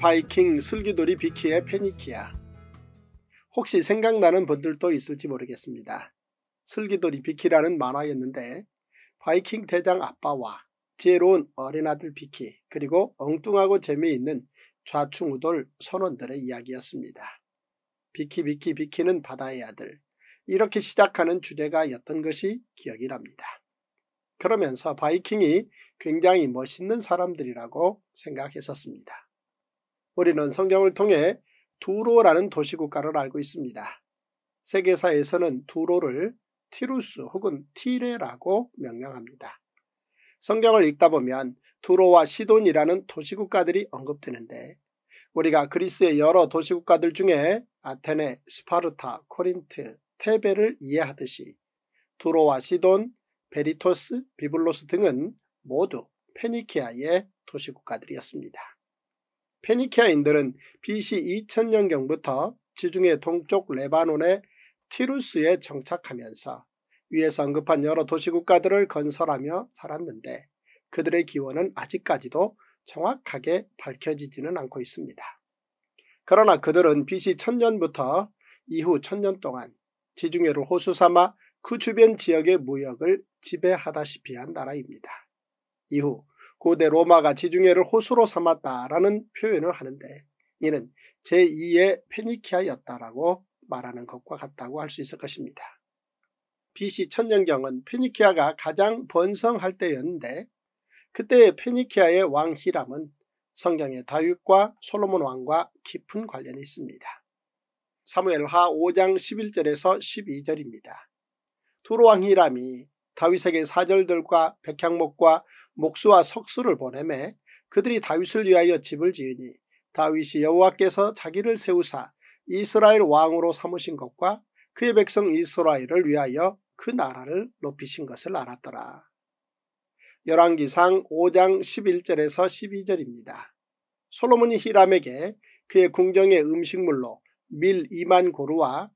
바이킹, 슬기돌이, 비키의 페니키야. 혹시 생각나는 분들도 있을지 모르겠습니다. 슬기돌이 비키라는 만화였는데 바이킹 대장 아빠와 지혜로운 어린아들 비키 그리고 엉뚱하고 재미있는 좌충우돌 선원들의 이야기였습니다. 비키 비키 비키는 바다의 아들 이렇게 시작하는 주제가였던 것이 기억이 납니다. 그러면서 바이킹이 굉장히 멋있는 사람들이라고 생각했었습니다. 우리는 성경을 통해 두로라는 도시국가를 알고 있습니다. 세계사에서는 두로를 티루스 혹은 티레라고 명명합니다. 성경을 읽다 보면 두로와 시돈이라는 도시국가들이 언급되는데 우리가 그리스의 여러 도시국가들 중에 아테네, 스파르타, 코린트, 테베를 이해하듯이 두로와 시돈, 베리토스, 비블로스 등은 모두 페니키아의 도시국가들이었습니다. 페니키아인들은 BC 2000년경부터 지중해 동쪽 레바논의 티루스에 정착하면서 위에서 언급한 여러 도시국가들을 건설하며 살았는데 그들의 기원은 아직까지도 정확하게 밝혀지지는 않고 있습니다. 그러나 그들은 BC 1000년부터 이후 1000년 동안 지중해를 호수삼아 그 주변 지역의 무역을 지배하다시피 한 나라입니다. 이후 고대 로마가 지중해를 호수로 삼았다라는 표현을 하는데 이는 제2의 페니키아였다라고 말하는 것과 같다고 할 수 있을 것입니다. BC 천년경은 페니키아가 가장 번성할 때였는데 그때의 페니키아의 왕 히람은 성경의 다윗과 솔로몬 왕과 깊은 관련이 있습니다. 사무엘하 5장 11절에서 12절입니다. 두로왕 히람이 다윗에게 사절들과 백향목과 목수와 석수를 보내매 그들이 다윗을 위하여 집을 지으니 다윗이 여호와께서 자기를 세우사 이스라엘 왕으로 삼으신 것과 그의 백성 이스라엘을 위하여 그 나라를 높이신 것을 알았더라. 열왕기상 5장 11절에서 12절입니다. 솔로몬이 히람에게 그의 궁정의 음식물로 밀 2만 고루와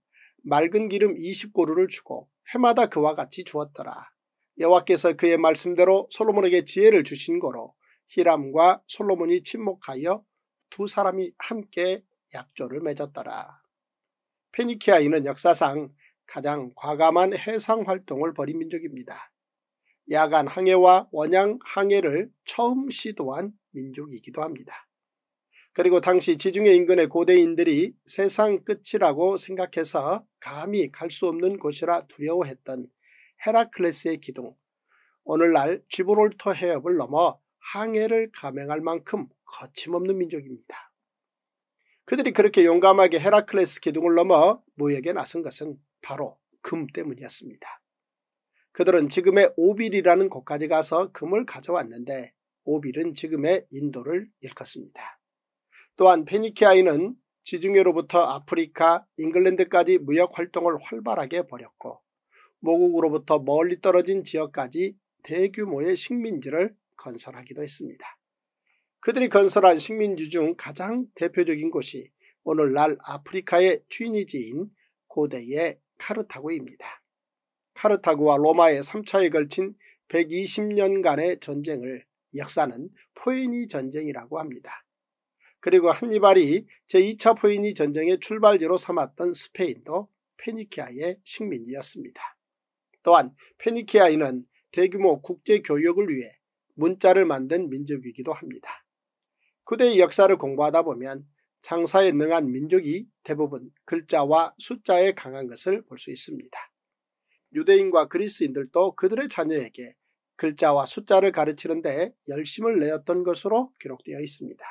맑은 기름 20고루를 주고 해마다 그와 같이 주었더라. 여호와께서 그의 말씀대로 솔로몬에게 지혜를 주신 거로 히람과 솔로몬이 침묵하여 두 사람이 함께 약조를 맺었더라. 페니키아인은 역사상 가장 과감한 해상활동을 벌인 민족입니다. 야간 항해와 원양 항해를 처음 시도한 민족이기도 합니다. 그리고 당시 지중해 인근의 고대인들이 세상 끝이라고 생각해서 감히 갈 수 없는 곳이라 두려워했던 헤라클레스의 기둥, 오늘날 지브롤터 해협을 넘어 항해를 감행할 만큼 거침없는 민족입니다. 그들이 그렇게 용감하게 헤라클레스 기둥을 넘어 무역에 나선 것은 바로 금 때문이었습니다. 그들은 지금의 오빌이라는 곳까지 가서 금을 가져왔는데 오빌은 지금의 인도를 일컫습니다. 또한 페니키아인은 지중해로부터 아프리카, 잉글랜드까지 무역 활동을 활발하게 벌였고 모국으로부터 멀리 떨어진 지역까지 대규모의 식민지를 건설하기도 했습니다. 그들이 건설한 식민지 중 가장 대표적인 곳이 오늘날 아프리카의 튀니지인 고대의 카르타고입니다. 카르타고와 로마의 3차에 걸친 120년간의 전쟁을 역사는 포이니 전쟁이라고 합니다. 그리고 한니발이 제2차 포이니 전쟁의 출발지로 삼았던 스페인도 페니키아의 식민지였습니다. 또한 페니키아인은 대규모 국제 교역을 위해 문자를 만든 민족이기도 합니다. 그대의 역사를 공부하다 보면 창사에 능한 민족이 대부분 글자와 숫자에 강한 것을 볼 수 있습니다. 유대인과 그리스인들도 그들의 자녀에게 글자와 숫자를 가르치는데 열심을 내었던 것으로 기록되어 있습니다.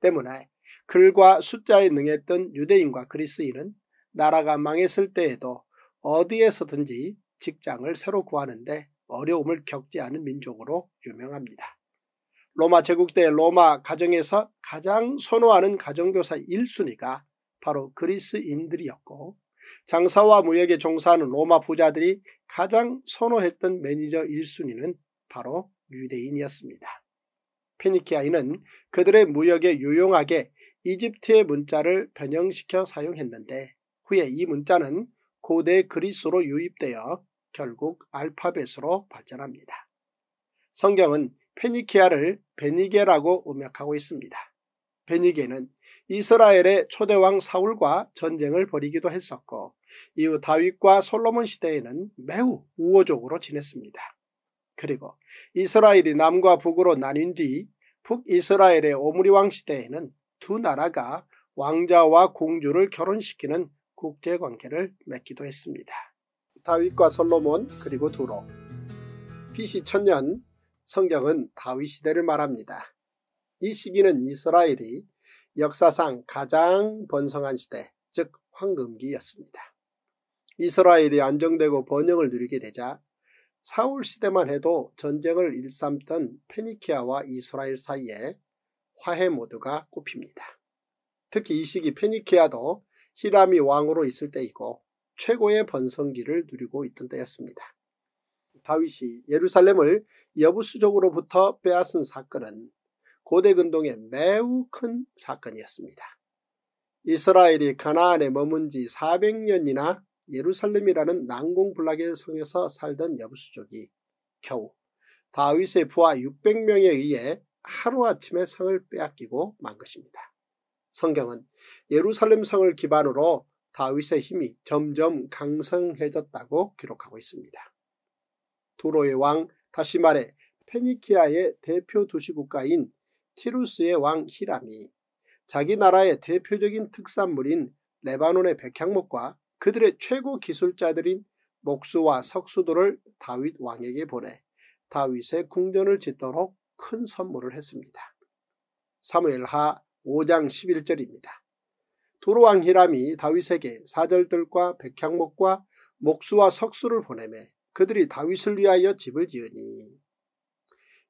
때문에 글과 숫자에 능했던 유대인과 그리스인은 나라가 망했을 때에도 어디에서든지 직장을 새로 구하는데 어려움을 겪지 않은 민족으로 유명합니다. 로마 제국 때 로마 가정에서 가장 선호하는 가정교사 1순위가 바로 그리스인들이었고 장사와 무역에 종사하는 로마 부자들이 가장 선호했던 매니저 1순위는 바로 유대인이었습니다. 페니키아인은 그들의 무역에 유용하게 이집트의 문자를 변형시켜 사용했는데 후에 이 문자는 고대 그리스로 유입되어 결국 알파벳으로 발전합니다. 성경은 페니키아를 베니게라고 음역하고 있습니다. 베니게는 이스라엘의 초대왕 사울과 전쟁을 벌이기도 했었고 이후 다윗과 솔로몬 시대에는 매우 우호적으로 지냈습니다. 그리고 이스라엘이 남과 북으로 나뉜 뒤 북이스라엘의 오므리왕 시대에는 두 나라가 왕자와 공주를 결혼시키는 국제관계를 맺기도 했습니다. 다윗과 솔로몬 그리고 두로 BC 천년 성경은 다윗 시대를 말합니다. 이 시기는 이스라엘이 역사상 가장 번성한 시대 즉 황금기였습니다. 이스라엘이 안정되고 번영을 누리게 되자 사울 시대만 해도 전쟁을 일삼던 페니키아와 이스라엘 사이에 화해 모드가 꼽힙니다. 특히 이 시기 페니키아도 히람이 왕으로 있을 때이고 최고의 번성기를 누리고 있던 때였습니다. 다윗이 예루살렘을 여부수족으로부터 빼앗은 사건은 고대 근동의 매우 큰 사건이었습니다. 이스라엘이 가나안에 머문 지 400년이나 예루살렘이라는 난공불락의 성에서 살던 여부수족이 겨우 다윗의 부하 600명에 의해 하루아침에 성을 빼앗기고 만 것입니다. 성경은 예루살렘 성을 기반으로 다윗의 힘이 점점 강성해졌다고 기록하고 있습니다. 두로의 왕, 다시 말해 페니키아의 대표 도시국가인 티루스의 왕 히람이 자기 나라의 대표적인 특산물인 레바논의 백향목과 그들의 최고 기술자들인 목수와 석수도를 다윗 왕에게 보내 다윗의 궁전을 짓도록 큰 선물을 했습니다. 사무엘하 5장 11절입니다. 두루왕 히람이 다윗에게 사절들과 백향목과 목수와 석수를 보내매 그들이 다윗을 위하여 집을 지으니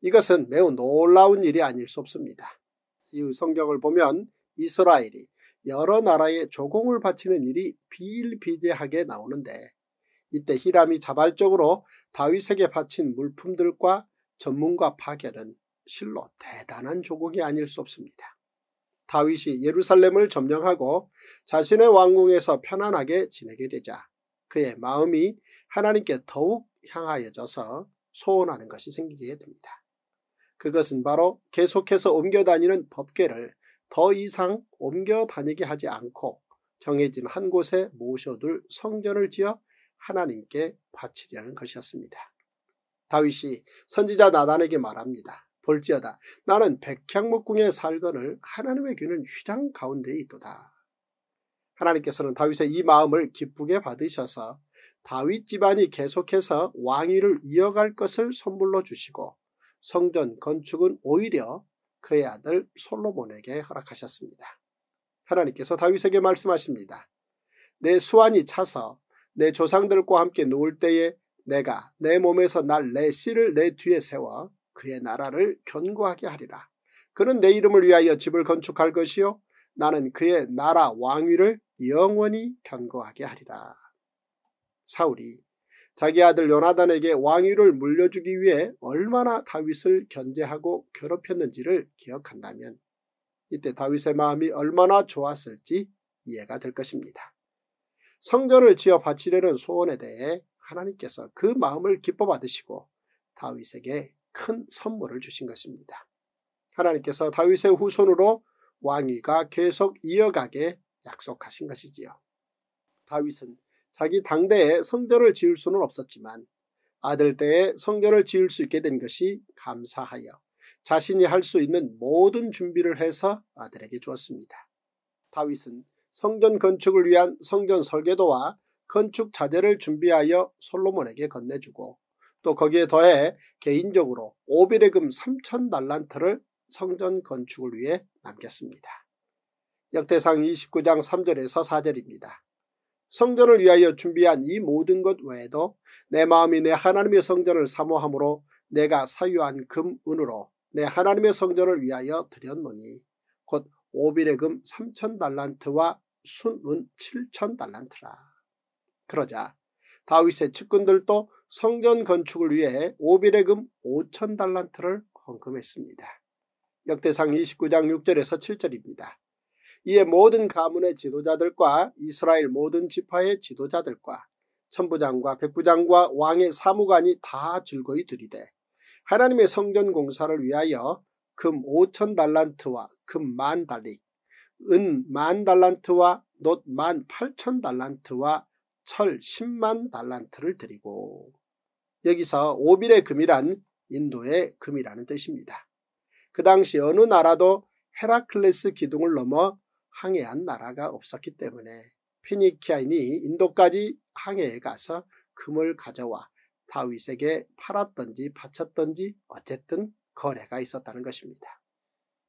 이것은 매우 놀라운 일이 아닐 수 없습니다. 이후 성경을 보면 이스라엘이 여러 나라에 조공을 바치는 일이 비일비재하게 나오는데 이때 히람이 자발적으로 다윗에게 바친 물품들과 전문가 파견은 실로 대단한 조공이 아닐 수 없습니다. 다윗이 예루살렘을 점령하고 자신의 왕궁에서 편안하게 지내게 되자 그의 마음이 하나님께 더욱 향하여져서 소원하는 것이 생기게 됩니다. 그것은 바로 계속해서 옮겨다니는 법궤를 더 이상 옮겨다니게 하지 않고 정해진 한 곳에 모셔둘 성전을 지어 하나님께 바치려는 것이었습니다. 다윗이 선지자 나단에게 말합니다. 볼지어다 나는 백향목궁에 살건을 하나님의 귀는 휘장 가운데에 있도다. 하나님께서는 다윗의 이 마음을 기쁘게 받으셔서 다윗 집안이 계속해서 왕위를 이어갈 것을 선물로 주시고 성전 건축은 오히려 그의 아들 솔로몬에게 허락하셨습니다. 하나님께서 다윗에게 말씀하십니다. 내 수완이 차서 내 조상들과 함께 누울 때에 내가 내 몸에서 날 내 씨를 내 뒤에 세워 그의 나라를 견고하게 하리라. 그는 내 이름을 위하여 집을 건축할 것이요 나는 그의 나라 왕위를 영원히 견고하게 하리라. 사울이 자기 아들 요나단에게 왕위를 물려주기 위해 얼마나 다윗을 견제하고 괴롭혔는지를 기억한다면 이때 다윗의 마음이 얼마나 좋았을지 이해가 될 것입니다. 성전을 지어 바치려는 소원에 대해 하나님께서 그 마음을 기뻐 받으시고 다윗에게 큰 선물을 주신 것입니다. 하나님께서 다윗의 후손으로 왕위가 계속 이어가게 약속하신 것이지요. 다윗은 자기 당대에 성전을 지을 수는 없었지만 아들 때에 성전을 지을 수 있게 된 것이 감사하여 자신이 할 수 있는 모든 준비를 해서 아들에게 주었습니다. 다윗은 성전 건축을 위한 성전 설계도와 건축 자재를 준비하여 솔로몬에게 건네주고 또 거기에 더해 개인적으로 오비레금 3천 달란트를 성전 건축을 위해 남겼습니다. 역대상 29장 3절에서 4절입니다. 성전을 위하여 준비한 이 모든 것 외에도 내 마음이 내 하나님의 성전을 사모함으로 내가 사유한 금, 은으로 내 하나님의 성전을 위하여 드렸노니 곧 오비레금 3천 달란트와 순은 7천 달란트라. 그러자 다윗의 측근들도 성전 건축을 위해 오비의금 5천 달란트를 헌금했습니다. 역대상 29장 6절에서 7절입니다. 이에 모든 가문의 지도자들과 이스라엘 모든 지파의 지도자들과 천부장과 백부장과 왕의 사무관이 다 즐거이 들이되 하나님의 성전 공사를 위하여 금 5천 달란트와 금 만 달릭, 은만 달란트와 놋만 8천 달란트와 철 10만 달란트를 드리고 여기서 오빌의 금이란 인도의 금이라는 뜻입니다. 그 당시 어느 나라도 헤라클레스 기둥을 넘어 항해한 나라가 없었기 때문에 피니키아인이 인도까지 항해에 가서 금을 가져와 다윗에게 팔았던지 바쳤던지 어쨌든 거래가 있었다는 것입니다.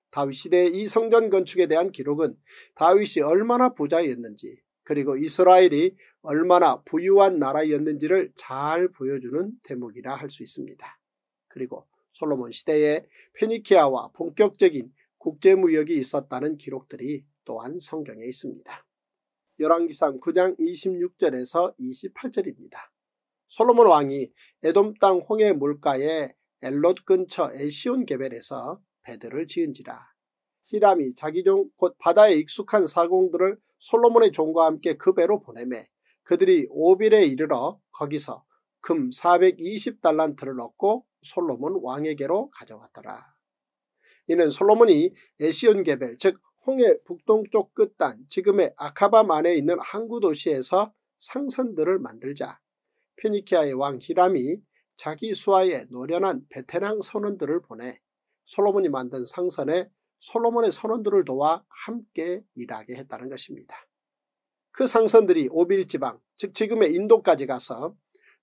다윗 시대의 이 성전 건축에 대한 기록은 다윗이 얼마나 부자였는지 그리고 이스라엘이 얼마나 부유한 나라였는지를 잘 보여주는 대목이라 할 수 있습니다. 그리고 솔로몬 시대에 페니키아와 본격적인 국제무역이 있었다는 기록들이 또한 성경에 있습니다. 열왕기상 9장 26절에서 28절입니다. 솔로몬 왕이 에돔 땅 홍해 물가에 엘롯 근처 에시온 개벨에서 배들을 지은지라. 히람이 자기 종 곧 바다에 익숙한 사공들을 솔로몬의 종과 함께 그 배로 보내매 그들이 오빌에 이르러 거기서 금 420달란트를 얻고 솔로몬 왕에게로 가져왔더라. 이는 솔로몬이 에시온 개벨 즉 홍해 북동쪽 끝단 지금의 아카밤 안에 있는 항구 도시에서 상선들을 만들자 페니키아의 왕 히람이 자기 수하에 노련한 베테랑 선원들을 보내 솔로몬이 만든 상선에 솔로몬의 선원들을 도와 함께 일하게 했다는 것입니다. 그 상선들이 오빌 지방 즉 지금의 인도까지 가서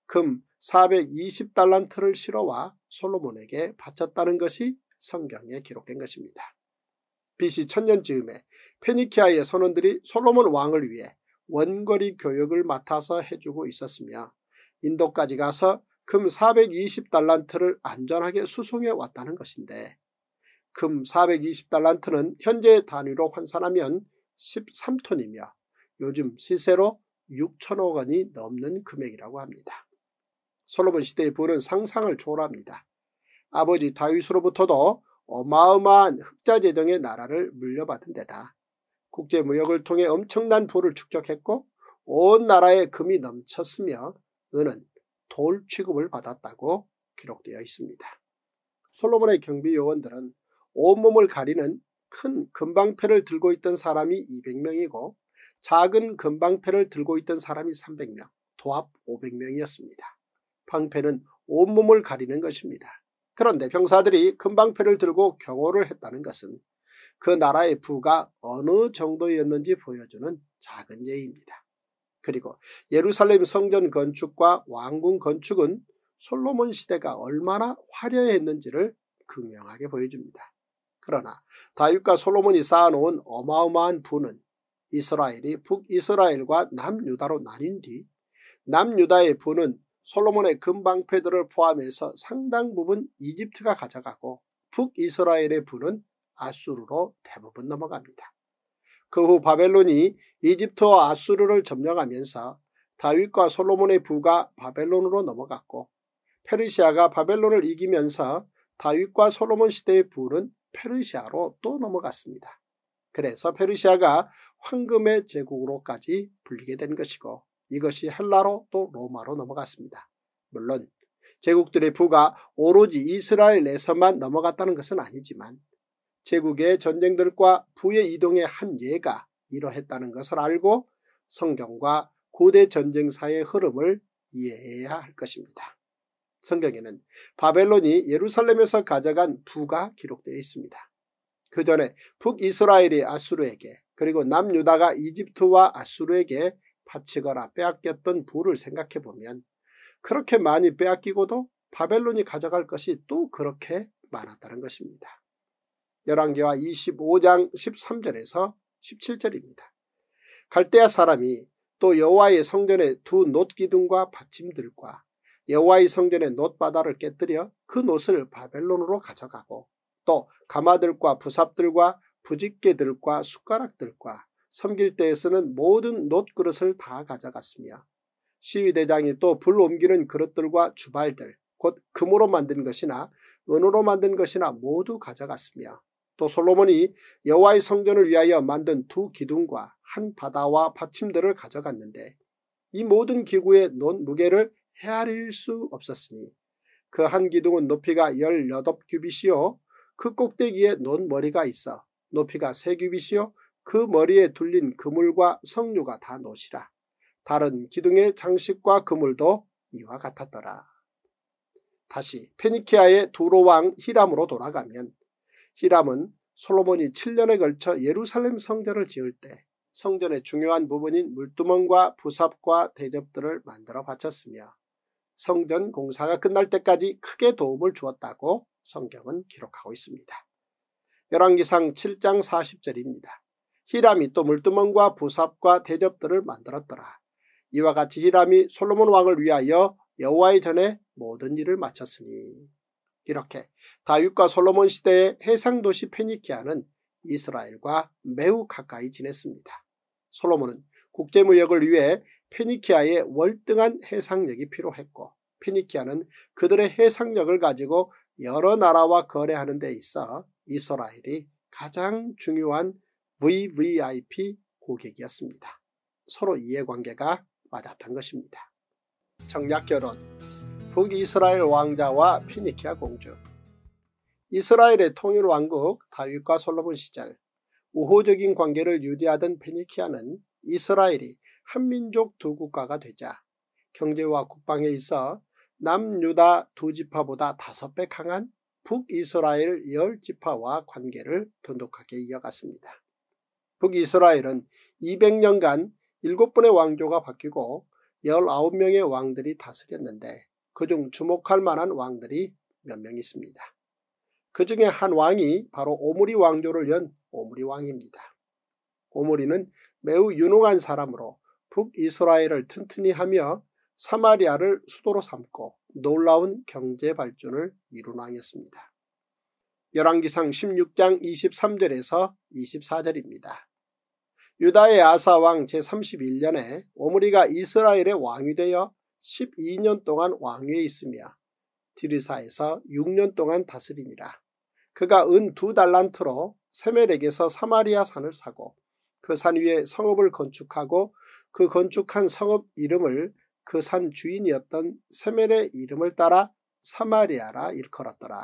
금 420달란트를 실어와 솔로몬에게 바쳤다는 것이 성경에 기록된 것입니다. BC 1 0 0 0년 즈음에 페니키아의 선원들이 솔로몬 왕을 위해 원거리 교역을 맡아서 해주고 있었으며 인도까지 가서 금 420달란트를 안전하게 수송해 왔다는 것인데 금 420달란트는 현재 의 단위로 환산하면 13톤이며 요즘 시세로 6천억 원이 넘는 금액이라고 합니다. 솔로몬 시대의 부는 상상을 초월합니다. 아버지 다윗으로부터도 어마어마한 흑자 재정의 나라를 물려받은 데다. 국제무역을 통해 엄청난 부를 축적했고 온 나라에 금이 넘쳤으며 은은 돌 취급을 받았다고 기록되어 있습니다. 솔로몬의 경비 요원들은 온몸을 가리는 큰 금방패를 들고 있던 사람이 200명이고 작은 금방패를 들고 있던 사람이 300명, 도합 500명이었습니다. 방패는 온몸을 가리는 것입니다. 그런데 병사들이 금방패를 들고 경호를 했다는 것은 그 나라의 부가 어느 정도였는지 보여주는 작은 예입니다. 그리고 예루살렘 성전 건축과 왕궁 건축은 솔로몬 시대가 얼마나 화려했는지를 극명하게 보여줍니다. 그러나 다윗과 솔로몬이 쌓아놓은 어마어마한 부는 이스라엘이 북이스라엘과 남유다로 나뉜 뒤 남유다의 부는 솔로몬의 금방패들을 포함해서 상당 부분 이집트가 가져가고 북이스라엘의 부는 아수르로 대부분 넘어갑니다. 그 후 바벨론이 이집트와 아수르를 점령하면서 다윗과 솔로몬의 부가 바벨론으로 넘어갔고 페르시아가 바벨론을 이기면서 다윗과 솔로몬 시대의 부는 페르시아로 또 넘어갔습니다. 그래서 페르시아가 황금의 제국으로까지 불리게 된 것이고 이것이 헬라로 또 로마로 넘어갔습니다. 물론 제국들의 부가 오로지 이스라엘에서만 넘어갔다는 것은 아니지만 제국의 전쟁들과 부의 이동의 한 예가 이러했다는 것을 알고 성경과 고대 전쟁사의 흐름을 이해해야 할 것입니다. 성경에는 바벨론이 예루살렘에서 가져간 부가 기록되어 있습니다. 그 전에 북이스라엘이 아수르에게 그리고 남유다가 이집트와 아수르에게 바치거나 빼앗겼던 부를 생각해보면 그렇게 많이 빼앗기고도 바벨론이 가져갈 것이 또 그렇게 많았다는 것입니다. 열왕기와 25장 13절에서 17절입니다. 갈대아 사람이 또 여호와의 성전에두 놋기둥과 받침들과 여호와의 성전의 놋바다를 깨뜨려 그 놋을 바벨론으로 가져가고 또 가마들과 부삽들과 부직개들과 숟가락들과 섬길 때에 쓰는 모든 놋그릇을 다 가져갔으며 시위대장이 또 불 옮기는 그릇들과 주발들 곧 금으로 만든 것이나 은으로 만든 것이나 모두 가져갔으며 또 솔로몬이 여호와의 성전을 위하여 만든 두 기둥과 한 바다와 받침들을 가져갔는데 이 모든 기구의 논 무게를 헤아릴 수 없었으니 그 한 기둥은 높이가 18규빗이요 그 꼭대기에 논 머리가 있어 높이가 세 규빗이요 그 머리에 둘린 그물과 석류가 다 노시라. 다른 기둥의 장식과 그물도 이와 같았더라. 다시 페니키아의 두로왕 히람으로 돌아가면 히람은 솔로몬이 7년에 걸쳐 예루살렘 성전을 지을 때 성전의 중요한 부분인 물두멍과 부삽과 대접들을 만들어 바쳤으며 성전 공사가 끝날 때까지 크게 도움을 주었다고 성경은 기록하고 있습니다. 열왕기상 7장 40절입니다. 히람이 또 물두멍과 부삽과 대접들을 만들었더라. 이와 같이 히람이 솔로몬 왕을 위하여 여호와의 전에 모든 일을 마쳤으니 이렇게 다윗과 솔로몬 시대의 해상도시 페니키아는 이스라엘과 매우 가까이 지냈습니다. 솔로몬은 국제무역을 위해 페니키아의 월등한 해상력이 필요했고 페니키아는 그들의 해상력을 가지고 여러 나라와 거래하는 데 있어 이스라엘이 가장 중요한 VVIP 고객이었습니다. 서로 이해관계가 맞았던 것입니다. 정략결혼 북이스라엘 왕자와 피니키아 공주 이스라엘의 통일왕국 다윗과 솔로몬 시절 우호적인 관계를 유지하던 피니키아는 이스라엘이 한민족 두 국가가 되자 경제와 국방에 있어 남유다 두 지파보다 다섯 배 강한 북이스라엘 열 지파와 관계를 돈독하게 이어갔습니다. 북이스라엘은 200년간 7번의 왕조가 바뀌고 19명의 왕들이 다스렸는데 그중 주목할 만한 왕들이 몇 명 있습니다. 그 중에 한 왕이 바로 오므리 왕조를 연 오므리 왕입니다. 오므리는 매우 유능한 사람으로 북이스라엘을 튼튼히 하며 사마리아를 수도로 삼고 놀라운 경제 발전을 이루나하였습니다. 열왕기상 16장 23절에서 24절입니다. 유다의 아사왕 제31년에 오므리가 이스라엘의 왕이 되어 12년 동안 왕위에 있으며 디르사에서 6년 동안 다스리니라. 그가 은 두 달란트로 세멜에게서 사마리아 산을 사고 그 산 위에 성읍을 건축하고 그 건축한 성읍 이름을 그산 주인이었던 세멜의 이름을 따라 사마리아라 일컬었더라.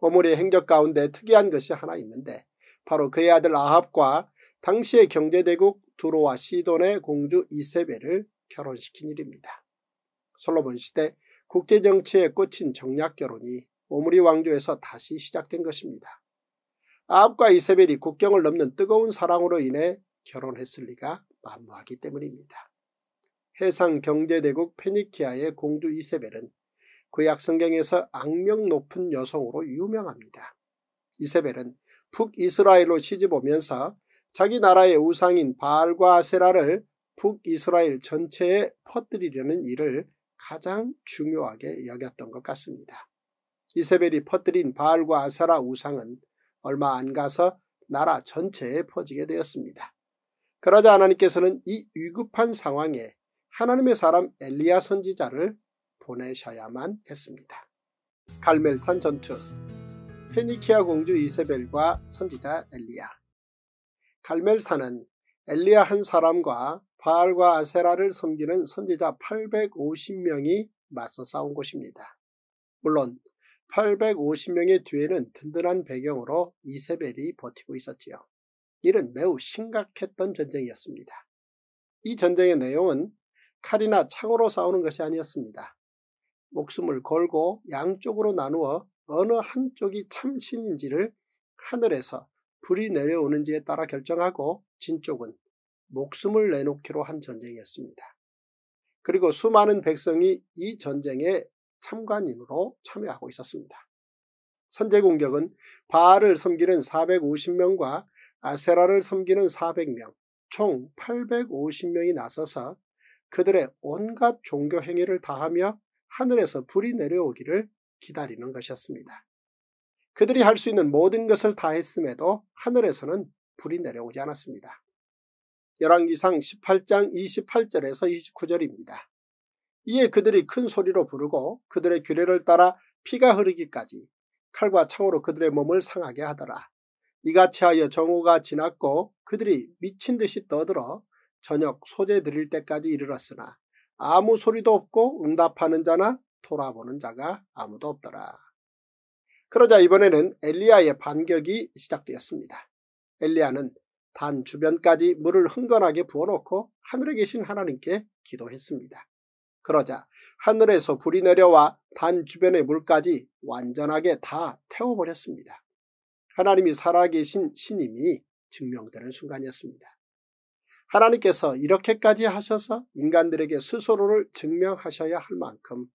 오므리의 행적 가운데 특이한 것이 하나 있는데 바로 그의 아들 아합과 당시의 경제대국 두로와 시돈의 공주 이세벨을 결혼시킨 일입니다. 솔로몬 시대 국제정치에 꽂힌 정략결혼이 오므리 왕조에서 다시 시작된 것입니다. 아합과 이세벨이 국경을 넘는 뜨거운 사랑으로 인해 결혼했을 리가 만무하기 때문입니다. 해상 경제대국 페니키아의 공주 이세벨은 그약 성경에서 악명 높은 여성으로 유명합니다. 이세벨은 북이스라엘로 시집오면서 자기 나라의 우상인 바알과 세라를 북이스라엘 전체에 퍼뜨리려는 일을 가장 중요하게 여겼던 것 같습니다. 이세벨이 퍼뜨린 바알과 아세라 우상은 얼마 안 가서 나라 전체에 퍼지게 되었습니다. 그러자 하나님께서는 이 위급한 상황에 하나님의 사람 엘리야 선지자를 보내셔야만 했습니다. 갈멜산 전투 페니키아 공주 이세벨과 선지자 엘리야 갈멜산은 엘리야 한 사람과 바알과 아세라를 섬기는 선지자 850명이 맞서 싸운 곳입니다. 물론 850명의 뒤에는 든든한 배경으로 이세벨이 버티고 있었지요. 이는 매우 심각했던 전쟁이었습니다. 이 전쟁의 내용은 칼이나 창으로 싸우는 것이 아니었습니다. 목숨을 걸고 양쪽으로 나누어 어느 한쪽이 참신인지를 하늘에서 불이 내려오는지에 따라 결정하고 진쪽은 목숨을 내놓기로 한 전쟁이었습니다. 그리고 수많은 백성이 이 전쟁에 참관인으로 참여하고 있었습니다. 선제 공격은 바알을 섬기는 450명과 아세라를 섬기는 400명, 총 850명이 나서서 그들의 온갖 종교 행위를 다하며 하늘에서 불이 내려오기를 기다리는 것이었습니다. 그들이 할 수 있는 모든 것을 다했음에도 하늘에서는 불이 내려오지 않았습니다. 열왕기상 18장 28절에서 29절입니다. 이에 그들이 큰 소리로 부르고 그들의 규례를 따라 피가 흐르기까지 칼과 창으로 그들의 몸을 상하게 하더라. 이같이 하여 정오가 지났고 그들이 미친 듯이 떠들어 저녁 소재 드릴 때까지 이르렀으나 아무 소리도 없고 응답하는 자나 돌아보는 자가 아무도 없더라. 그러자 이번에는 엘리야의 반격이 시작되었습니다. 엘리야는 단 주변까지 물을 흥건하게 부어놓고 하늘에 계신 하나님께 기도했습니다. 그러자 하늘에서 불이 내려와 단 주변의 물까지 완전하게 다 태워버렸습니다. 하나님이 살아계신 신임이 증명되는 순간이었습니다. 하나님께서 이렇게까지 하셔서 인간들에게 스스로를 증명하셔야 할 만큼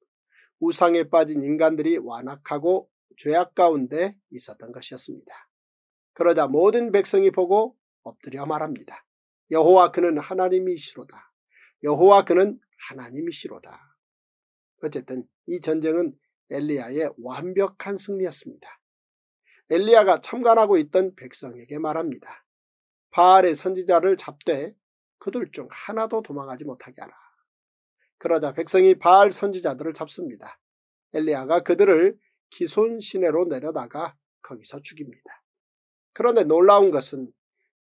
우상에 빠진 인간들이 완악하고 죄악 가운데 있었던 것이었습니다. 그러자 모든 백성이 보고 엎드려 말합니다. 여호와 그는 하나님이시로다. 여호와 그는 하나님이시로다. 어쨌든 이 전쟁은 엘리야의 완벽한 승리였습니다. 엘리야가 참관하고 있던 백성에게 말합니다. 바알의 선지자를 잡되 그들 중 하나도 도망가지 못하게 하라. 그러자 백성이 바알 선지자들을 잡습니다. 엘리야가 그들을 기손 시내로 내려다가 거기서 죽입니다. 그런데 놀라운 것은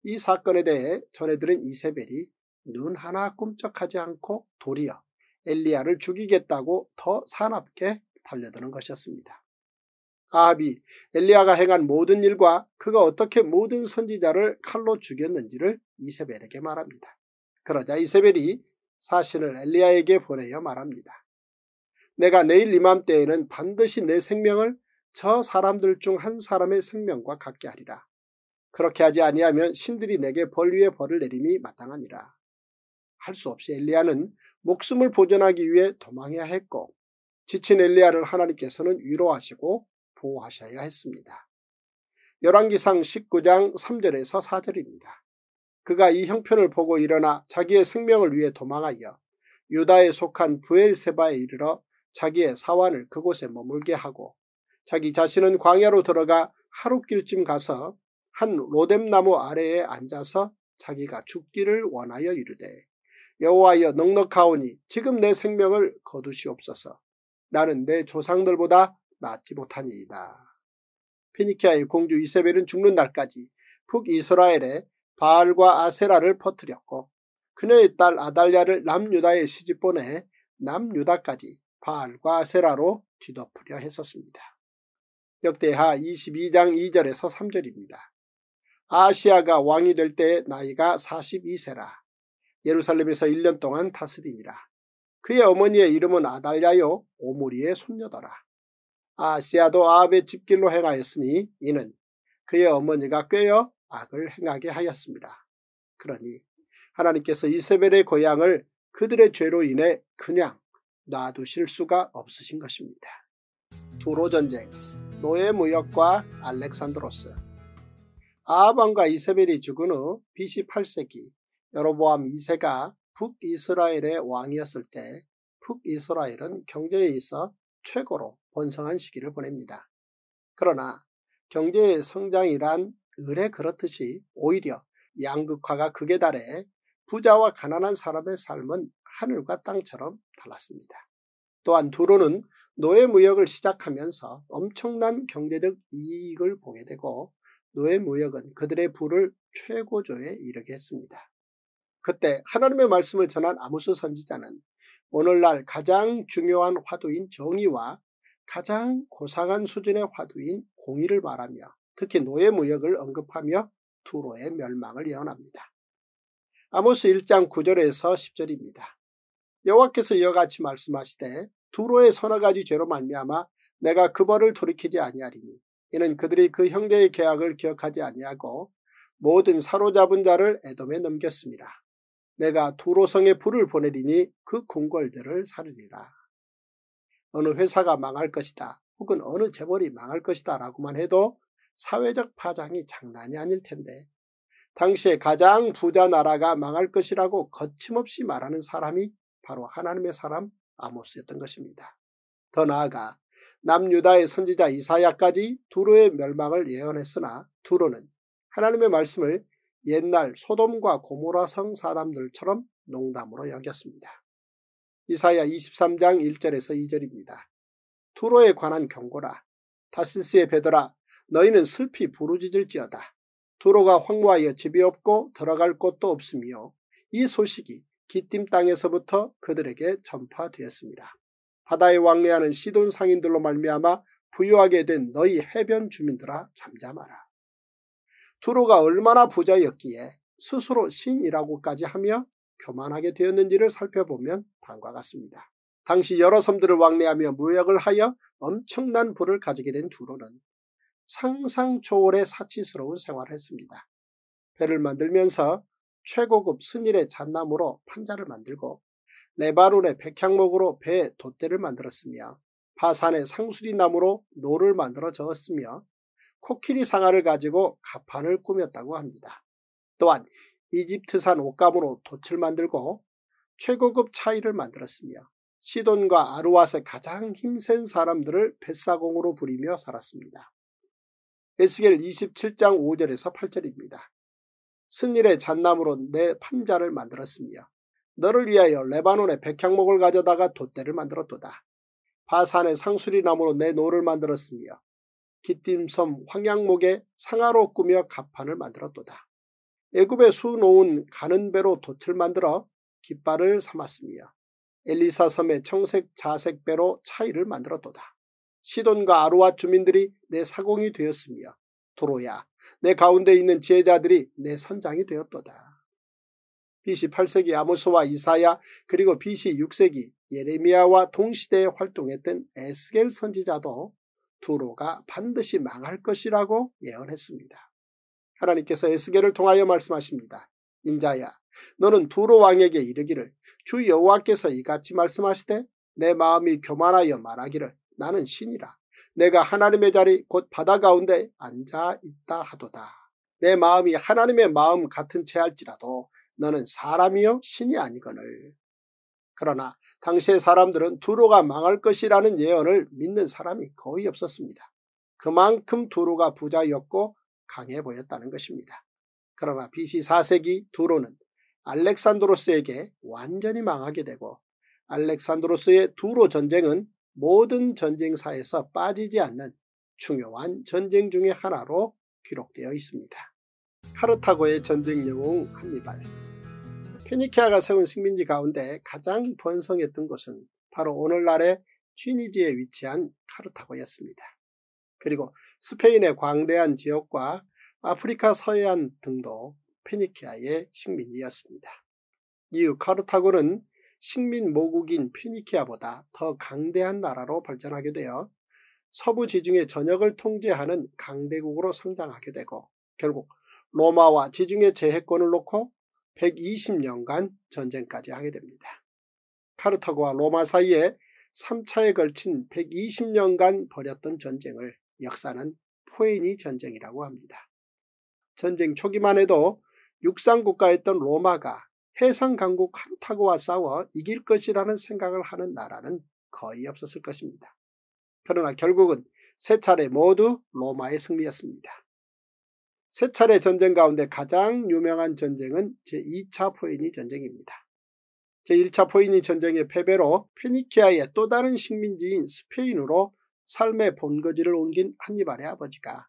이 사건에 대해 전해들은 이세벨이 눈 하나 꿈쩍하지 않고 도리어 엘리야를 죽이겠다고 더 사납게 달려드는 것이었습니다. 아합이 엘리야가 행한 모든 일과 그가 어떻게 모든 선지자를 칼로 죽였는지를 이세벨에게 말합니다. 그러자 이세벨이 사실을 엘리야에게 보내어 말합니다. 내가 내일 이맘때에는 반드시 내 생명을 저 사람들 중 한 사람의 생명과 같게 하리라. 그렇게 하지 아니하면 신들이 내게 벌 위에 벌을 내림이 마땅하니라. 할 수 없이 엘리야는 목숨을 보존하기 위해 도망해야 했고 지친 엘리야를 하나님께서는 위로하시고 보호하셔야 했습니다. 열왕기상 19장 3절에서 4절입니다. 그가 이 형편을 보고 일어나 자기의 생명을 위해 도망하여 유다에 속한 부엘세바에 이르러 자기의 사환을 그곳에 머물게 하고 자기 자신은 광야로 들어가 하루길쯤 가서 한 로뎀나무 아래에 앉아서 자기가 죽기를 원하여 이르되 여호와여 넉넉하오니 지금 내 생명을 거두시옵소서 나는 내 조상들보다 낫지 못하니이다. 피니키아의 공주 이세벨은 죽는 날까지 북이스라엘의 바알과 아세라를 퍼뜨렸고 그녀의 딸 아달랴를 남유다에 시집보내 남유다까지 바알과 아세라로 뒤덮으려 했었습니다. 역대하 22장 2절에서 3절입니다. 아시아가 왕이 될 때 나이가 42세라 예루살렘에서 1년 동안 다스리니라. 그의 어머니의 이름은 아달랴요 오므리의 손녀더라. 아시아도 아합의 집길로 행하였으니 이는 그의 어머니가 꿰어 악을 행하게 하였습니다. 그러니 하나님께서 이세벨의 고향을 그들의 죄로 인해 그냥 놔두실 수가 없으신 것입니다. 두로전쟁, 노예무역과 알렉산드로스 아합왕과 이세벨이 죽은 후 BC 8세기 여로보암 2세가 북이스라엘의 왕이었을 때 북이스라엘은 경제에 있어 최고로 번성한 시기를 보냅니다. 그러나 경제의 성장이란 을에 그렇듯이 오히려 양극화가 극에 달해 부자와 가난한 사람의 삶은 하늘과 땅처럼 달랐습니다. 또한 두로는 노예 무역을 시작하면서 엄청난 경제적 이익을 보게 되고 노예 무역은 그들의 부를 최고조에 이르게 했습니다. 그때 하나님의 말씀을 전한 아무스 선지자는 오늘날 가장 중요한 화두인 정의와 가장 고상한 수준의 화두인 공의를 말하며 특히 노예무역을 언급하며 두로의 멸망을 예언합니다. 아모스 1장 9절에서 10절입니다. 여호와께서 이와 같이 말씀하시되 두로의 서너 가지 죄로 말미암아 내가 그 벌을 돌이키지 아니하리니 이는 그들이 그 형제의 계약을 기억하지 아니하고 모든 사로잡은 자를 에돔에 넘겼습니다. 내가 두로성에 불을 보내리니 그 궁궐들을 사르리라. 어느 회사가 망할 것이다 혹은 어느 재벌이 망할 것이다 라고만 해도 사회적 파장이 장난이 아닐 텐데 당시에 가장 부자 나라가 망할 것이라고 거침없이 말하는 사람이 바로 하나님의 사람 아모스였던 것입니다. 더 나아가 남유다의 선지자 이사야까지 두로의 멸망을 예언했으나 두로는 하나님의 말씀을 옛날 소돔과 고모라성 사람들처럼 농담으로 여겼습니다. 이사야 23장 1절에서 2절입니다. 두로에 관한 경고라. 다시스의 베더라 너희는 슬피 부르짖을지어다. 두로가 황무하여 집이 없고 들어갈 곳도 없으며 이 소식이 기띔 땅에서부터 그들에게 전파되었습니다. 바다에 왕래하는 시돈 상인들로 말미암아 부유하게 된 너희 해변 주민들아 잠잠하라. 두로가 얼마나 부자였기에 스스로 신이라고까지 하며 교만하게 되었는지를 살펴보면 다음과 같습니다. 당시 여러 섬들을 왕래하며 무역을 하여 엄청난 부를 가지게 된 두로는 상상초월의 사치스러운 생활을 했습니다. 배를 만들면서 최고급 순일의 잣나무로 판자를 만들고 레바논의 백향목으로 배의 돛대를 만들었으며 파산의 상수리나무로 노를 만들어 저었으며 코끼리 상아를 가지고 가판을 꾸몄다고 합니다. 또한 이집트산 옷감으로 돛을 만들고 최고급 차이를 만들었으며 시돈과 아루왓의 가장 힘센 사람들을 뱃사공으로 부리며 살았습니다. 에스겔 27장 5절에서 8절입니다. 승일의 잣나무로 내 판자를 만들었으며 너를 위하여 레바논의 백향목을 가져다가 돛대를 만들었도다. 바산의 상수리나무로 내 노를 만들었으며 기띔섬 황양목에 상아로 꾸며 갑판을 만들었도다. 애굽에 수놓은 가는 배로 돛을 만들어 깃발을 삼았으며 엘리사 섬의 청색 자색 배로 차이를 만들었도다. 시돈과 아로와 주민들이 내 사공이 되었으며 도로야 내 가운데 있는 지혜자들이 내 선장이 되었도다. BC 8세기 아모스와 이사야 그리고 BC 6세기 예레미야와 동시대에 활동했던 에스겔 선지자도 두로가 반드시 망할 것이라고 예언했습니다. 하나님께서 에스겔을 통하여 말씀하십니다. 인자야 너는 두로 왕에게 이르기를 주 여호와께서 이같이 말씀하시되 내 마음이 교만하여 말하기를 나는 신이라. 내가 하나님의 자리 곧 바다 가운데 앉아 있다 하도다. 내 마음이 하나님의 마음 같은 채 할지라도 너는 사람이요 신이 아니거늘. 그러나 당시의 사람들은 두로가 망할 것이라는 예언을 믿는 사람이 거의 없었습니다. 그만큼 두로가 부자였고 강해 보였다는 것입니다. 그러나 BC 4세기 두로는 알렉산드로스에게 완전히 망하게 되고 알렉산드로스의 두로 전쟁은 모든 전쟁사에서 빠지지 않는 중요한 전쟁 중의 하나로 기록되어 있습니다. 카르타고의 전쟁 영웅 한니발 페니키아가 세운 식민지 가운데 가장 번성했던 곳은 바로 오늘날의 튀니지에 위치한 카르타고였습니다. 그리고 스페인의 광대한 지역과 아프리카 서해안 등도 페니키아의 식민지였습니다. 이후 카르타고는 식민 모국인 페니키아보다더 강대한 나라로 발전하게 되어 서부 지중해 전역을 통제하는 강대국으로 성장하게 되고 결국 로마와 지중해 제해권을 놓고 120년간 전쟁까지 하게 됩니다. 카르타고와 로마 사이에 3차에 걸친 120년간 벌였던 전쟁을 역사는 포에니 전쟁이라고 합니다. 전쟁 초기만 해도 육상국가였던 로마가 해상 강국 카타고와 싸워 이길 것이라는 생각을 하는 나라는 거의 없었을 것입니다. 그러나 결국은 세 차례 모두 로마의 승리였습니다. 세 차례 전쟁 가운데 가장 유명한 전쟁은 제2차 포인이 전쟁입니다. 제1차 포인이 전쟁의 패배로 페니키아의 또 다른 식민지인 스페인으로 삶의 본거지를 옮긴 한니발의 아버지가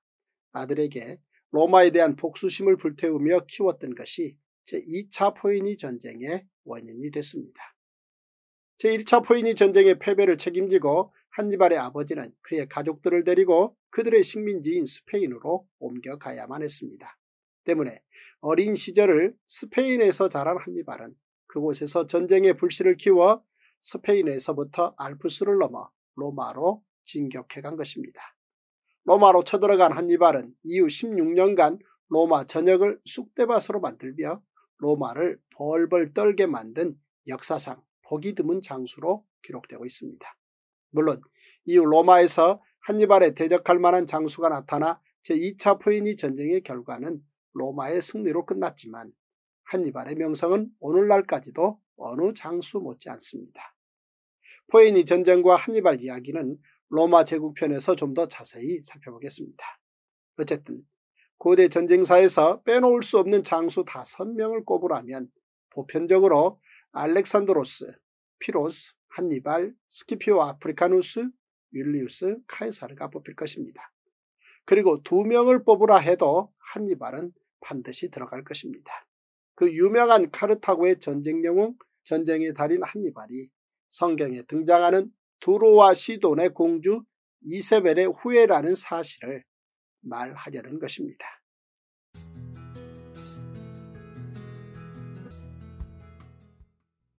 아들에게 로마에 대한 복수심을 불태우며 키웠던 것이 제2차 포인이 전쟁의 원인이 됐습니다. 제1차 포인이 전쟁의 패배를 책임지고 한니발의 아버지는 그의 가족들을 데리고 그들의 식민지인 스페인으로 옮겨가야만 했습니다. 때문에 어린 시절을 스페인에서 자란 한니발은 그곳에서 전쟁의 불씨를 키워 스페인에서부터 알프스를 넘어 로마로 진격해간 것입니다. 로마로 쳐들어간 한니발은 이후 16년간 로마 전역을 쑥대밭으로 만들며 로마를 벌벌 떨게 만든 역사상 보기 드문 장수로 기록되고 있습니다. 물론 이후 로마에서 한니발에 대적할 만한 장수가 나타나 제2차 포인이 전쟁의 결과는 로마의 승리로 끝났지만 한니발의 명성은 오늘날까지도 어느 장수 못지않습니다. 포인이 전쟁과 한니발 이야기는 로마 제국편에서 좀 더 자세히 살펴보겠습니다. 어쨌든 고대 전쟁사에서 빼놓을 수 없는 장수 다섯 명을 꼽으라면 보편적으로 알렉산드로스, 피로스, 한니발, 스키피오 아프리카누스, 율리우스, 카이사르가 뽑힐 것입니다. 그리고 두 명을 뽑으라 해도 한니발은 반드시 들어갈 것입니다. 그 유명한 카르타고의 전쟁 영웅, 전쟁의 달인 한니발이 성경에 등장하는 두로와 시돈의 공주 이세벨의 후예라는 사실을 말하려는 것입니다.